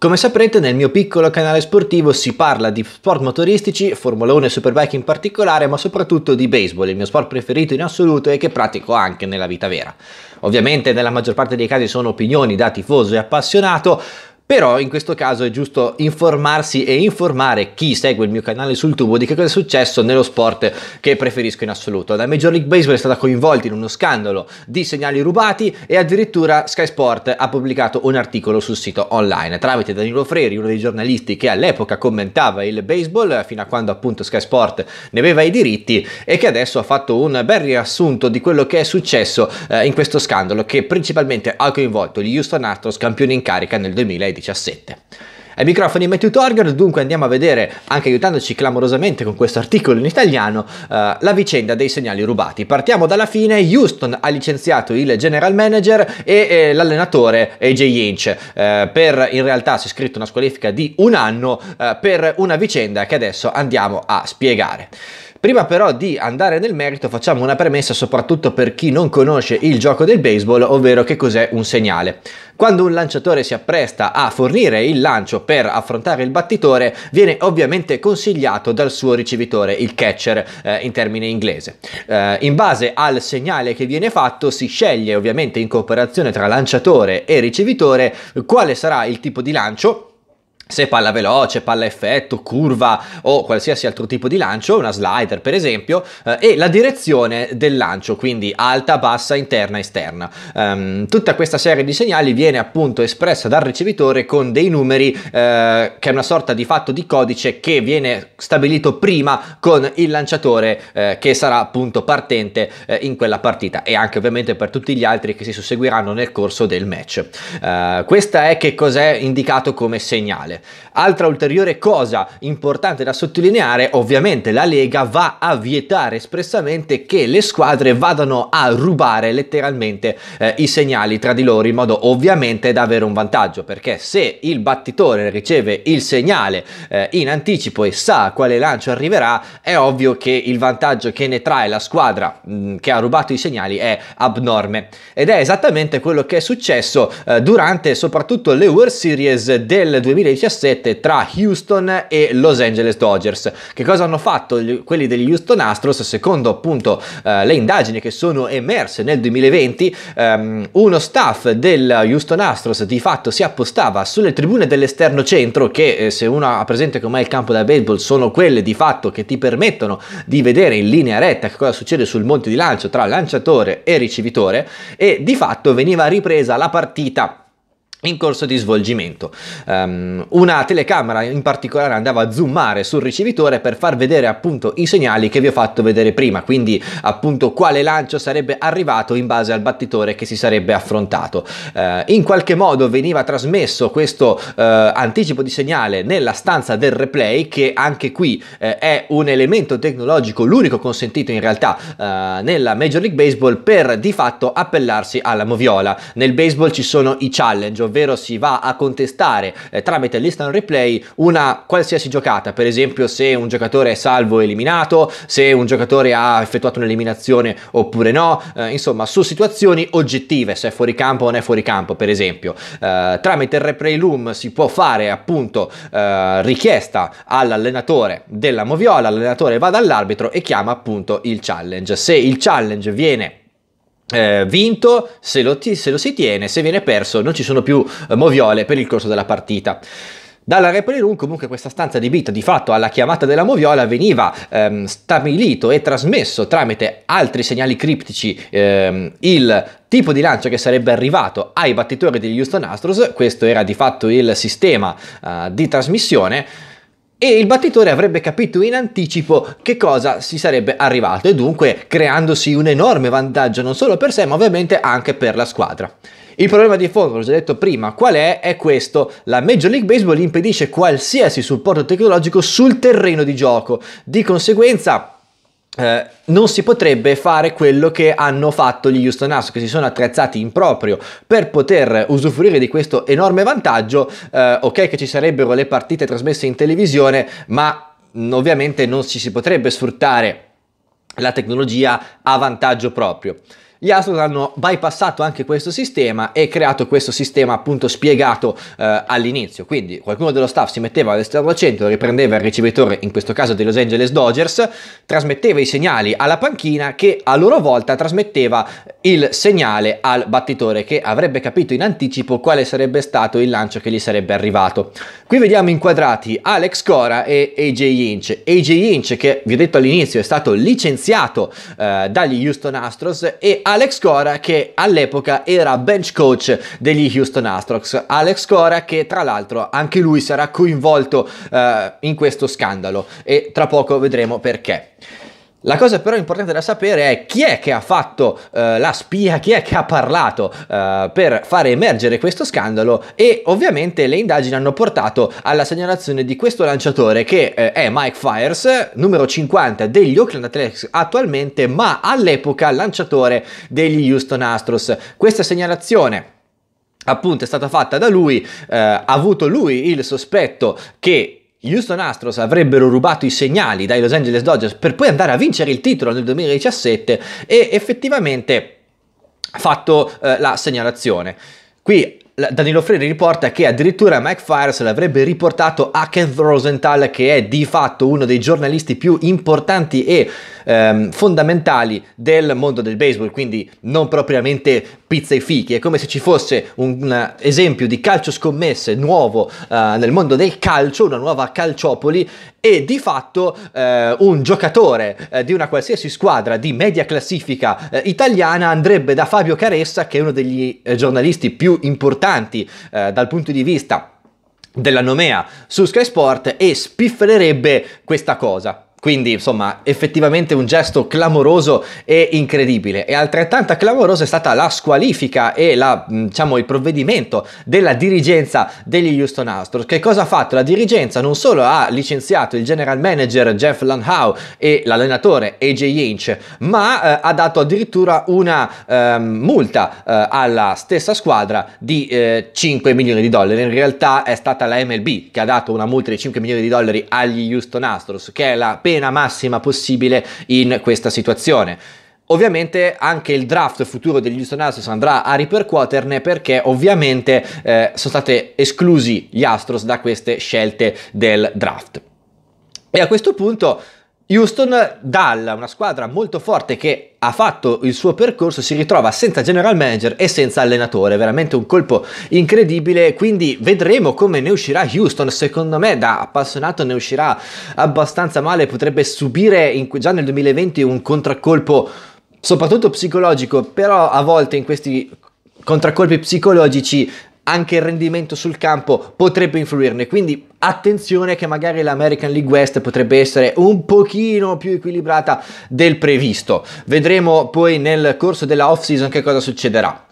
Come saprete nel mio piccolo canale sportivo si parla di sport motoristici, Formula 1 e Superbike in particolare, ma soprattutto di baseball, il mio sport preferito in assoluto e che pratico anche nella vita vera. Ovviamente nella maggior parte dei casi sono opinioni da tifoso e appassionato, però in questo caso è giusto informarsi e informare chi segue il mio canale sul tubo di che cosa è successo nello sport che preferisco in assoluto. La Major League Baseball è stata coinvolta in uno scandalo di segnali rubati e addirittura Sky Sport ha pubblicato un articolo sul sito online tramite Danilo Freri, uno dei giornalisti che all'epoca commentava il baseball fino a quando appunto Sky Sport ne aveva i diritti e che adesso ha fatto un bel riassunto di quello che è successo eh, in questo scandalo che principalmente ha coinvolto gli Houston Astros campioni in carica nel 2010. 2017. Ai microfoni Matthew Torger, dunque andiamo a vedere, anche aiutandoci clamorosamente con questo articolo in italiano, eh, la vicenda dei segnali rubati. Partiamo dalla fine, Houston ha licenziato il general manager e eh, l'allenatore AJ Inch eh, per, in realtà si è scritta una squalifica di un anno eh, per una vicenda che adesso andiamo a spiegare. Prima però di andare nel merito facciamo una premessa soprattutto per chi non conosce il gioco del baseball, ovvero che cos'è un segnale. Quando un lanciatore si appresta a fornire il lancio per affrontare il battitore, viene ovviamente consigliato dal suo ricevitore, il catcher eh, in termine inglese. Eh, in base al segnale che viene fatto si sceglie ovviamente in cooperazione tra lanciatore e ricevitore quale sarà il tipo di lancio se palla veloce, palla effetto, curva o qualsiasi altro tipo di lancio, una slider per esempio, eh, e la direzione del lancio, quindi alta, bassa, interna, esterna. Um, tutta questa serie di segnali viene appunto espressa dal ricevitore con dei numeri, eh, che è una sorta di fatto di codice che viene stabilito prima con il lanciatore eh, che sarà appunto partente eh, in quella partita e anche ovviamente per tutti gli altri che si susseguiranno nel corso del match. Eh, questa è che cos'è indicato come segnale. Altra ulteriore cosa importante da sottolineare, ovviamente la Lega va a vietare espressamente che le squadre vadano a rubare letteralmente eh, i segnali tra di loro in modo ovviamente da avere un vantaggio, perché se il battitore riceve il segnale eh, in anticipo e sa quale lancio arriverà, è ovvio che il vantaggio che ne trae la squadra mh, mm, che ha rubato i segnali è abnorme ed è esattamente quello che è successo eh, durante soprattutto le World Series del 2017 2017 tra Houston e Los Angeles Dodgers. Che cosa hanno fatto gli, quelli degli Houston Astros? Secondo appunto eh, le indagini che sono emerse nel 2020, ehm, uno staff del Houston Astros di fatto si appostava sulle tribune dell'esterno centro, che eh, se uno ha presente com'è il campo da baseball, sono quelle di fatto che ti permettono di vedere in linea retta che cosa succede sul monte di lancio tra lanciatore e ricevitore e di fatto veniva ripresa la partita in corso di svolgimento. Um, una telecamera in particolare andava a zoomare sul ricevitore per far vedere appunto i segnali che vi ho fatto vedere prima, quindi appunto quale lancio sarebbe arrivato in base al battitore che si sarebbe affrontato. Uh, in qualche modo veniva trasmesso questo uh, anticipo di segnale nella stanza del replay che anche qui uh, è un elemento tecnologico l'unico consentito in realtà nella Major League Baseball per di fatto appellarsi alla moviola. Nel baseball ci sono i challenge, ovvero si va a contestare eh, tramite l'instant replay una qualsiasi giocata, per esempio se un giocatore è salvo o eliminato, se un giocatore ha effettuato un'eliminazione oppure no, eh, insomma su situazioni oggettive, se è fuori campo o non è fuori campo per esempio. Eh, tramite il replay loom si può fare appunto eh, richiesta all'allenatore della Moviola, l'allenatore va dall'arbitro e chiama appunto il challenge. Se il challenge viene eh, vinto, se lo, ti, se lo, si tiene, se viene perso non ci sono più eh, moviole per il corso della partita. Dalla replay room comunque questa stanza di bit di fatto alla chiamata della moviola veniva ehm, stabilito e trasmesso tramite altri segnali criptici ehm, il tipo di lancio che sarebbe arrivato ai battitori degli Houston Astros, questo era di fatto il sistema eh, di trasmissione e il battitore avrebbe capito in anticipo che cosa si sarebbe arrivato e dunque creandosi un enorme vantaggio non solo per sé ma ovviamente anche per la squadra. Il problema di fondo, l'ho già detto prima, qual è? È questo. La Major League Baseball impedisce qualsiasi supporto tecnologico sul terreno di gioco. Di conseguenza eh, non si potrebbe fare quello che hanno fatto gli Houston Astros, che si sono attrezzati in proprio per poter usufruire di questo enorme vantaggio. Eh, ok che ci sarebbero le partite trasmesse in televisione, ma mm, ovviamente non ci si potrebbe sfruttare la tecnologia a vantaggio proprio. Gli Astros hanno bypassato anche questo sistema e creato questo sistema appunto spiegato eh, all'inizio. Quindi qualcuno dello staff si metteva all'esterno centro, riprendeva il ricevitore, in questo caso dei Los Angeles Dodgers, trasmetteva i segnali alla panchina che a loro volta trasmetteva il segnale al battitore che avrebbe capito in anticipo quale sarebbe stato il lancio che gli sarebbe arrivato. Qui vediamo inquadrati Alex Cora e AJ Inch. AJ Inch che vi ho detto all'inizio è stato licenziato eh, dagli Houston Astros e Alex Cora che all'epoca era bench coach degli Houston Astros. Alex Cora che tra l'altro anche lui sarà coinvolto eh, in questo scandalo e tra poco vedremo perché. La cosa però importante da sapere è chi è che ha fatto eh, la spia, chi è che ha parlato eh, per fare emergere questo scandalo e ovviamente le indagini hanno portato alla segnalazione di questo lanciatore che eh, è Mike Fires, numero 50 degli Oakland Athletics attualmente, ma all'epoca lanciatore degli Houston Astros. Questa segnalazione appunto è stata fatta da lui, eh, ha avuto lui il sospetto che gli Houston Astros avrebbero rubato i segnali dai Los Angeles Dodgers per poi andare a vincere il titolo nel 2017 e effettivamente fatto eh, la segnalazione. Qui Danilo Freni riporta che addirittura Mike Fires l'avrebbe riportato a Kent Rosenthal che è di fatto uno dei giornalisti più importanti e ehm, fondamentali del mondo del baseball, quindi non propriamente pizza e fichi, è come se ci fosse un, un esempio di calcio scommesse nuovo eh, nel mondo del calcio, una nuova calciopoli e di fatto eh, un giocatore eh, di una qualsiasi squadra di media classifica eh, italiana andrebbe da Fabio Caressa, che è uno degli eh, giornalisti più importanti eh, dal punto di vista della nomea su Sky Sport e spiffererebbe questa cosa. Quindi, insomma, effettivamente un gesto clamoroso e incredibile. E altrettanto clamorosa è stata la squalifica e la, diciamo, il provvedimento della dirigenza degli Houston Astros. Che cosa ha fatto? La dirigenza non solo ha licenziato il general manager Jeff Lanhau e l'allenatore AJ Inch, ma eh, ha dato addirittura una eh, multa eh, alla stessa squadra di 5 eh, milioni di dollari. In realtà è stata la MLB che ha dato una multa di 5 milioni di dollari agli Houston Astros, che è la pena pena massima possibile in questa situazione. Ovviamente anche il draft futuro degli Houston Astros andrà a ripercuoterne perché ovviamente eh, sono state esclusi gli Astros da queste scelte del draft. E a questo punto Houston Dalla, una squadra molto forte che ha fatto il suo percorso, si ritrova senza general manager e senza allenatore, veramente un colpo incredibile, quindi vedremo come ne uscirà Houston, secondo me da appassionato ne uscirà abbastanza male, potrebbe subire in, già nel 2020 un contraccolpo soprattutto psicologico, però a volte in questi contraccolpi psicologici anche il rendimento sul campo potrebbe influirne, quindi attenzione che magari l'American League West potrebbe essere un pochino più equilibrata del previsto. Vedremo poi nel corso della off season che cosa succederà.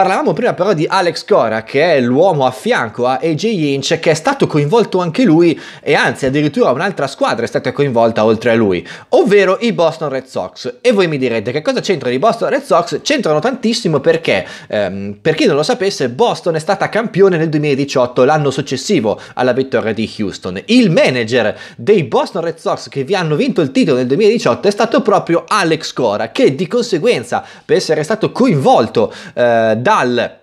Parlavamo prima però di Alex Cora, che è l'uomo a fianco a AJ Inch, che è stato coinvolto anche lui, e anzi addirittura un'altra squadra è stata coinvolta oltre a lui, ovvero i Boston Red Sox. E voi mi direte che cosa c'entrano i Boston Red Sox? C'entrano tantissimo perché, ehm, per chi non lo sapesse, Boston è stata campione nel 2018, l'anno successivo alla vittoria di Houston. Il manager dei Boston Red Sox che vi hanno vinto il titolo nel 2018 è stato proprio Alex Cora, che di conseguenza, per essere stato coinvolto eh, da dal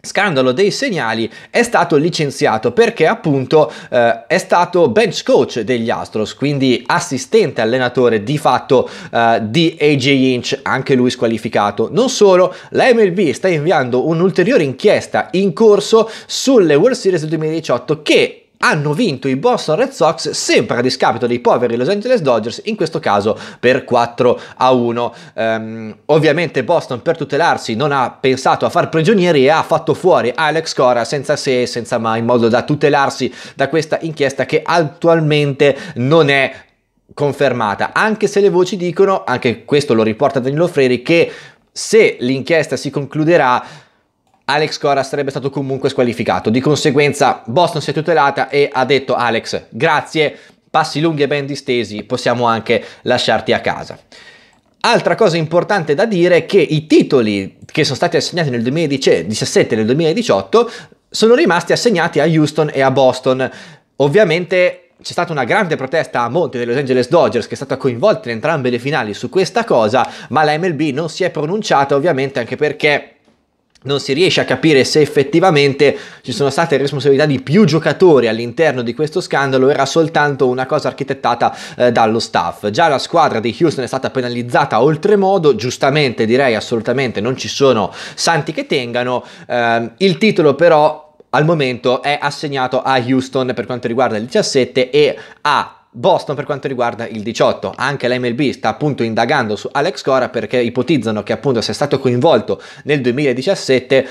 scandalo dei segnali è stato licenziato perché appunto eh, è stato bench coach degli Astros quindi assistente allenatore di fatto eh, di AJ Inch anche lui squalificato non solo la MLB sta inviando un'ulteriore inchiesta in corso sulle World Series 2018 che hanno vinto i Boston Red Sox sempre a discapito dei poveri Los Angeles Dodgers, in questo caso per 4 a 1. Um, ehm, ovviamente Boston per tutelarsi non ha pensato a far prigionieri e ha fatto fuori Alex Cora senza se e senza ma in modo da tutelarsi da questa inchiesta che attualmente non è confermata, anche se le voci dicono, anche questo lo riporta Danilo Freri, che se l'inchiesta si concluderà Alex Cora sarebbe stato comunque squalificato. Di conseguenza Boston si è tutelata e ha detto Alex grazie, passi lunghi e ben distesi, possiamo anche lasciarti a casa. Altra cosa importante da dire è che i titoli che sono stati assegnati nel 2017 e nel 2018 sono rimasti assegnati a Houston e a Boston. Ovviamente c'è stata una grande protesta a monte dei Los Angeles Dodgers che è stata coinvolta in entrambe le finali su questa cosa, ma la MLB non si è pronunciata ovviamente anche perché non si riesce a capire se effettivamente ci sono state responsabilità di più giocatori all'interno di questo scandalo, era soltanto una cosa architettata eh, dallo staff. Già la squadra di Houston è stata penalizzata oltremodo, giustamente direi assolutamente non ci sono santi che tengano, eh, il titolo però al momento è assegnato a Houston per quanto riguarda il 17 e a Boston per quanto riguarda il 18. Anche la MLB sta appunto indagando su Alex Cora perché ipotizzano che appunto sia stato coinvolto nel 2017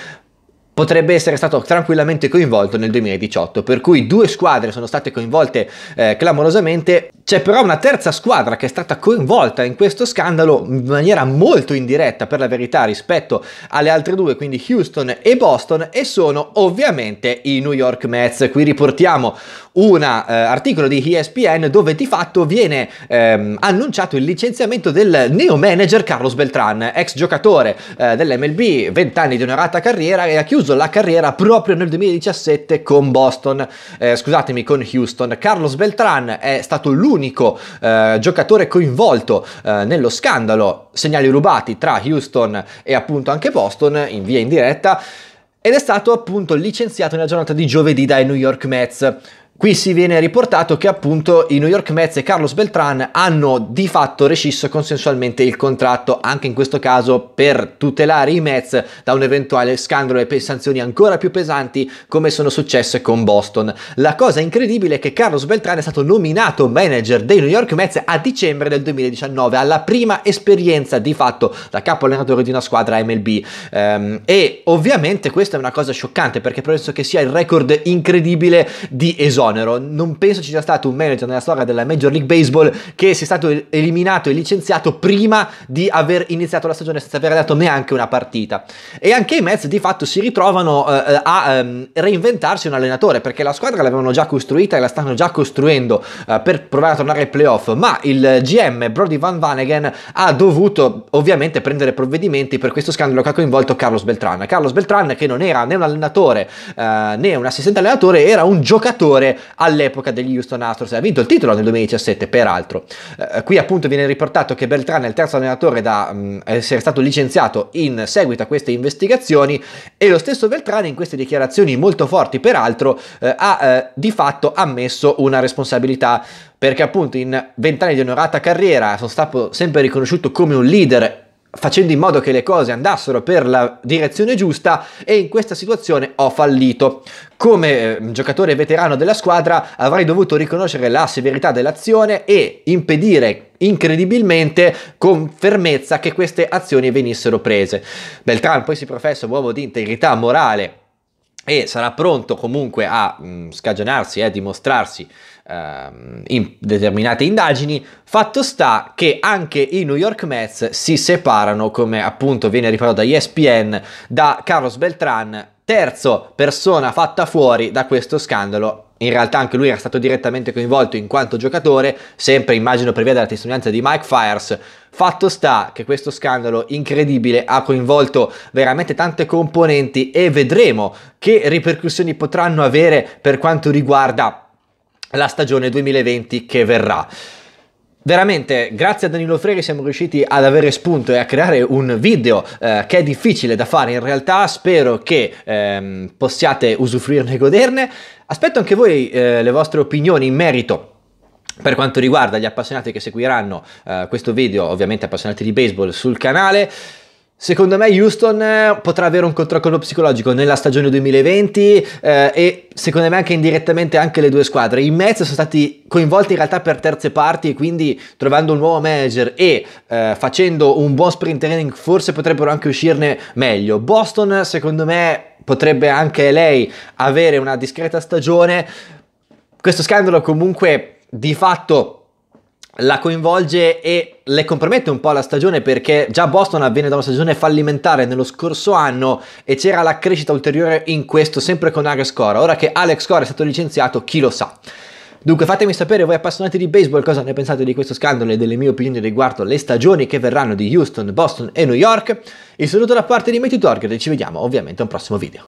potrebbe essere stato tranquillamente coinvolto nel 2018, per cui due squadre sono state coinvolte eh, clamorosamente, c'è però una terza squadra che è stata coinvolta in questo scandalo in maniera molto indiretta per la verità rispetto alle altre due, quindi Houston e Boston, e sono ovviamente i New York Mets. Qui riportiamo un eh, articolo di ESPN dove di fatto viene ehm, annunciato il licenziamento del neo manager Carlos Beltran, ex giocatore eh, dell'MLB, 20 anni di onorata carriera e ha chiuso chiuso la carriera proprio nel 2017 con Boston, eh, scusatemi, con Houston. Carlos Beltran è stato l'unico eh, giocatore coinvolto eh, nello scandalo segnali rubati tra Houston e appunto anche Boston in via indiretta ed è stato appunto licenziato nella giornata di giovedì dai New York Mets. Qui si viene riportato che appunto i New York Mets e Carlos Beltran hanno di fatto rescisso consensualmente il contratto, anche in questo caso per tutelare i Mets da un eventuale scandalo e sanzioni ancora più pesanti come sono successe con Boston. La cosa incredibile è che Carlos Beltran è stato nominato manager dei New York Mets a dicembre del 2019, alla prima esperienza di fatto da capo allenatore di una squadra MLB. Um, ehm, e ovviamente questa è una cosa scioccante perché penso che sia il record incredibile di esordio esonero, non penso ci sia stato un manager nella storia della Major League Baseball che sia stato eliminato e licenziato prima di aver iniziato la stagione senza aver dato neanche una partita. E anche i Mets di fatto si ritrovano eh, eh a eh, reinventarsi un allenatore perché la squadra l'avevano già costruita e la stanno già costruendo eh, per provare a tornare ai playoff, ma il GM Brody Van Vanegen ha dovuto ovviamente prendere provvedimenti per questo scandalo che ha coinvolto Carlos Beltran. Carlos Beltran che non era né un allenatore eh, né un assistente allenatore, era un giocatore all'epoca degli Houston Astros e ha vinto il titolo nel 2017 peraltro. Eh, qui appunto viene riportato che Beltrán è il terzo allenatore da mh, mm, essere stato licenziato in seguito a queste investigazioni e lo stesso Beltrán in queste dichiarazioni molto forti peraltro eh, ha eh, di fatto ammesso una responsabilità perché appunto in vent'anni di onorata carriera sono stato sempre riconosciuto come un leader facendo in modo che le cose andassero per la direzione giusta e in questa situazione ho fallito. Come ehm, giocatore veterano della squadra avrei dovuto riconoscere la severità dell'azione e impedire incredibilmente con fermezza che queste azioni venissero prese. Beltran poi si professa un uomo di integrità morale e sarà pronto comunque a mh, scagionarsi e eh, a dimostrarsi ehm, in determinate indagini. Fatto sta che anche i New York Mets si separano, come appunto viene riportato da ESPN, da Carlos Beltran, terzo persona fatta fuori da questo scandalo in realtà anche lui era stato direttamente coinvolto in quanto giocatore, sempre immagino per via della testimonianza di Mike Fires. Fatto sta che questo scandalo incredibile ha coinvolto veramente tante componenti e vedremo che ripercussioni potranno avere per quanto riguarda la stagione 2020 che verrà. Veramente, grazie a Danilo Freire siamo riusciti ad avere spunto e a creare un video eh, che è difficile da fare in realtà, spero che ehm, possiate usufruirne e goderne. Aspetto anche voi eh, le vostre opinioni in merito per quanto riguarda gli appassionati che seguiranno eh, questo video, ovviamente appassionati di baseball sul canale. Secondo me Houston eh, potrà avere un controllo psicologico nella stagione 2020 eh, e secondo me anche indirettamente anche le due squadre. I Mets sono stati coinvolti in realtà per terze parti e quindi trovando un nuovo manager e eh, facendo un buon sprint training forse potrebbero anche uscirne meglio. Boston secondo me potrebbe anche lei avere una discreta stagione. Questo scandalo comunque di fatto la coinvolge e le compromette un po' la stagione perché già Boston avviene da una stagione fallimentare nello scorso anno e c'era la crescita ulteriore in questo sempre con Alex Cora. Ora che Alex Cora è stato licenziato, chi lo sa. Dunque fatemi sapere voi appassionati di baseball cosa ne pensate di questo scandalo e delle mie opinioni riguardo le stagioni che verranno di Houston, Boston e New York. Il saluto da parte di Meteorg e ci vediamo ovviamente a un prossimo video.